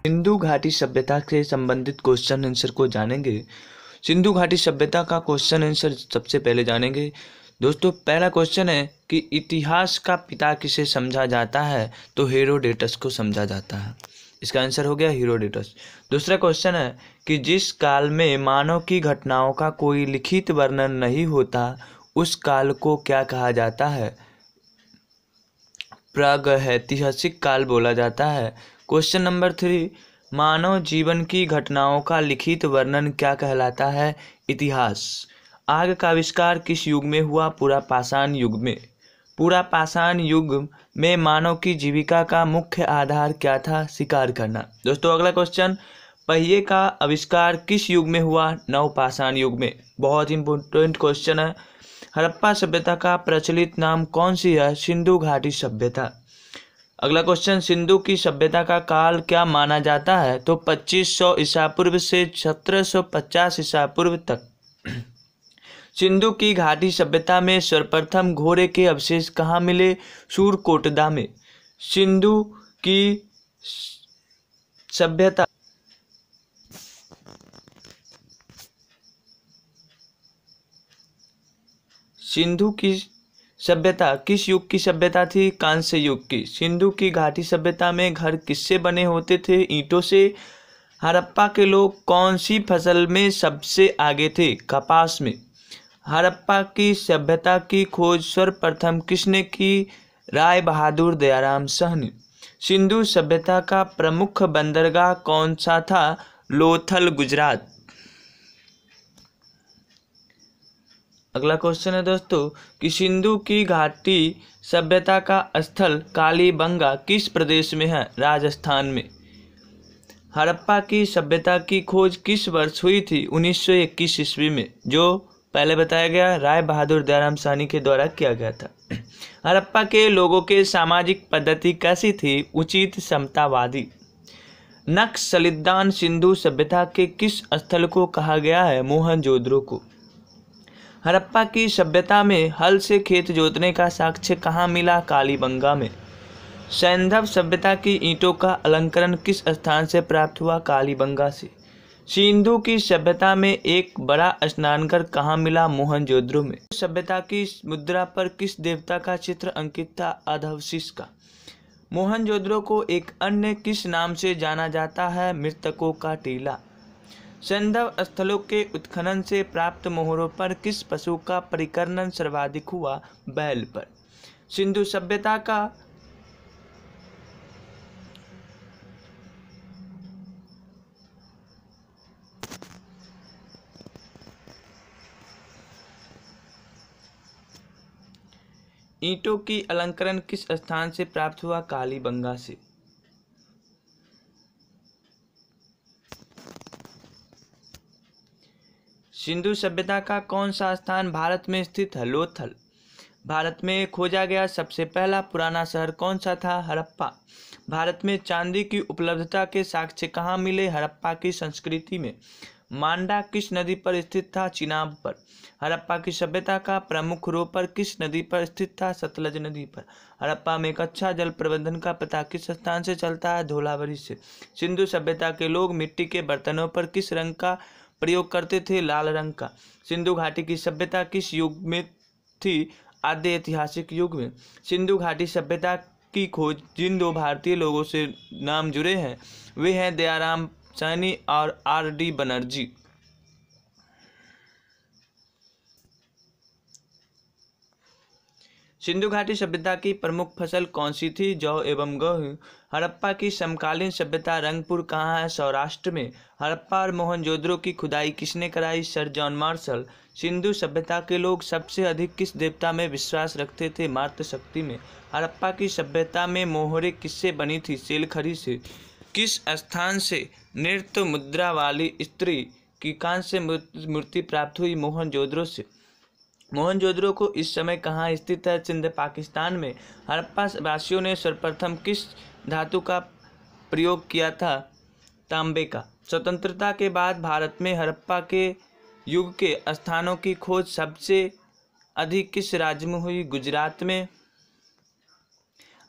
सिंधु घाटी सभ्यता से संबंधित क्वेश्चन आंसर को जानेंगे सिंधु घाटी सभ्यता का क्वेश्चन आंसर सबसे पहले जानेंगे दोस्तों पहला क्वेश्चन है कि इतिहास का पिता किसे समझा जाता है तो हेरोडेटस को समझा जाता है इसका आंसर हो गया हीरोडिटस दूसरा क्वेश्चन है कि जिस काल में मानव की घटनाओं का कोई लिखित वर्णन नहीं होता उस काल को क्या कहा जाता है प्रागैतिहासिक काल बोला जाता है क्वेश्चन नंबर थ्री मानव जीवन की घटनाओं का लिखित वर्णन क्या कहलाता है इतिहास आग का आविष्कार किस युग में हुआ पूरा पाषाण युग में पूरा पाषाण युग में मानव की जीविका का मुख्य आधार क्या था शिकार करना दोस्तों अगला क्वेश्चन पहिए का आविष्कार किस युग में हुआ नवपाषाण युग में बहुत इंपॉर्टेंट क्वेश्चन है हड़प्पा सभ्यता का प्रचलित नाम कौन सी है सिंधु घाटी सभ्यता अगला क्वेश्चन सिंधु की सभ्यता का काल क्या माना जाता है तो 2500 ईसा पूर्व से 1750 ईसा पूर्व तक सिंधु की घाटी सभ्यता में सर्वप्रथम घोड़े के अवशेष कहाँ मिले सूरकोटदा में सिंधु की सभ्यता सिंधु की सभ्यता किस युग की सभ्यता थी कांस्य युग की सिंधु की घाटी सभ्यता में घर किससे बने होते थे ईंटों से हड़प्पा के लोग कौन सी फसल में सबसे आगे थे कपास में हड़प्पा की सभ्यता की खोज सर्वप्रथम किसने की राय बहादुर दयाराम शाह ने सिंधु सभ्यता का प्रमुख बंदरगाह कौन सा था लोथल गुजरात अगला क्वेश्चन है दोस्तों कि सिंधु की घाटी सभ्यता का स्थल कालीबंगा किस प्रदेश में है राजस्थान में हड़प्पा की सभ्यता की खोज किस वर्ष हुई थी 1921 ईस्वी में जो पहले बताया गया राय बहादुर दयाराम सहनी के द्वारा किया गया था हड़प्पा के लोगों के सामाजिक पद्धति कैसी थी उचित समतावादी नक्श सलिदान सिंधु सभ्यता के किस स्थल को कहा गया है जोद्रो को हड़प्पा की सभ्यता में हल से खेत जोतने का साक्ष्य कहाँ मिला कालीबंगा में सैंधव सभ्यता की ईंटों का अलंकरण किस स्थान से प्राप्त हुआ कालीबंगा से सिंधु की सभ्यता में एक बड़ा स्नानघर कहाँ मिला मोहन में सभ्यता की मुद्रा पर किस देवता का चित्र अंकित था अधवशिष का मोहन को एक अन्य किस नाम से जाना जाता है मृतकों का टीला संधव स्थलों के उत्खनन से प्राप्त मोहरों पर किस पशु का परिकरण सर्वाधिक हुआ बैल पर सिंधु सभ्यता का ईंटों की अलंकरण किस स्थान से प्राप्त हुआ कालीबंगा से सिंधु सभ्यता का कौन सा स्थान भारत में स्थित है लोथल भारत में खोजा गया सबसे पहला पुराना शहर कौन सा था हड़प्पा भारत में चांदी की उपलब्धता के साक्ष्य कहाँ मिले हड़प्पा की संस्कृति में मांडा किस नदी पर स्थित था चिनाब पर हड़प्पा की सभ्यता का प्रमुख रोपर किस नदी पर स्थित था सतलज नदी पर हड़प्पा में एक अच्छा जल प्रबंधन का पता किस स्थान से चलता है धोलावरी से सिंधु सभ्यता के लोग मिट्टी के बर्तनों पर किस रंग का प्रयोग करते थे लाल रंग का सिंधु घाटी की सभ्यता किस युग में थी आद्य ऐतिहासिक युग में सिंधु घाटी सभ्यता की खोज जिन दो भारतीय लोगों से नाम जुड़े हैं वे हैं दयाराम सैनी और आर डी बनर्जी सिंधु घाटी सभ्यता की प्रमुख फसल कौन सी थी जौ एवं गेहूँ हड़प्पा की समकालीन सभ्यता रंगपुर कहाँ है सौराष्ट्र में हड़प्पा और मोहनजोदड़ो की खुदाई किसने कराई सर जॉन मार्शल सिंधु सभ्यता के लोग सबसे अधिक किस देवता में विश्वास रखते थे मातृशक्ति में हड़प्पा की सभ्यता में मोहरे किससे बनी थी सेलखरी से किस स्थान से नृत्य मुद्रा वाली स्त्री की कांच से मूर्ति प्राप्त हुई मोहन जोदड़ो से मोहन जोदड़ो को इस समय कहाँ स्थित है सिंध पाकिस्तान में हड़प्पा वासियों ने सर्वप्रथम किस धातु का प्रयोग किया था तांबे का स्वतंत्रता के बाद भारत में हड़प्पा के युग के स्थानों की खोज सबसे अधिक किस राज्य में हुई गुजरात में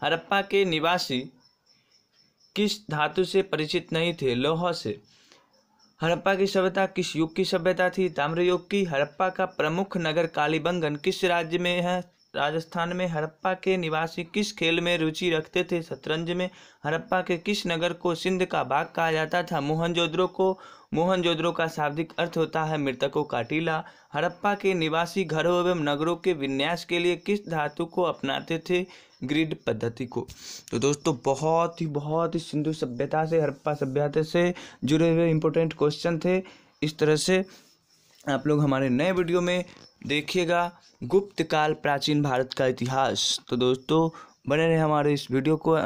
हड़प्पा के निवासी किस धातु से परिचित नहीं थे लोहा से हड़प्पा की सभ्यता किस युग की सभ्यता थी ताम्र युग की हड़प्पा का प्रमुख नगर कालीबंगन किस राज्य में है राजस्थान में हड़प्पा के निवासी किस खेल में रुचि रखते थे शतरंज में हड़प्पा के किस नगर को सिंध का भाग कहा जाता था मोहनजोद्रो को मोहनजोदड़ो का शाब्दिक अर्थ होता है मृतकों का टीला हड़प्पा के निवासी घरों एवं नगरों के विन्यास के लिए किस धातु को अपनाते थे ग्रिड पद्धति को तो दोस्तों बहुत ही बहुत ही सिंधु सभ्यता से हड़प्पा सभ्यता से जुड़े हुए इंपॉर्टेंट क्वेश्चन थे इस तरह से आप लोग हमारे नए वीडियो में देखिएगा गुप्त काल प्राचीन भारत का इतिहास तो दोस्तों बने रहे हमारे इस वीडियो को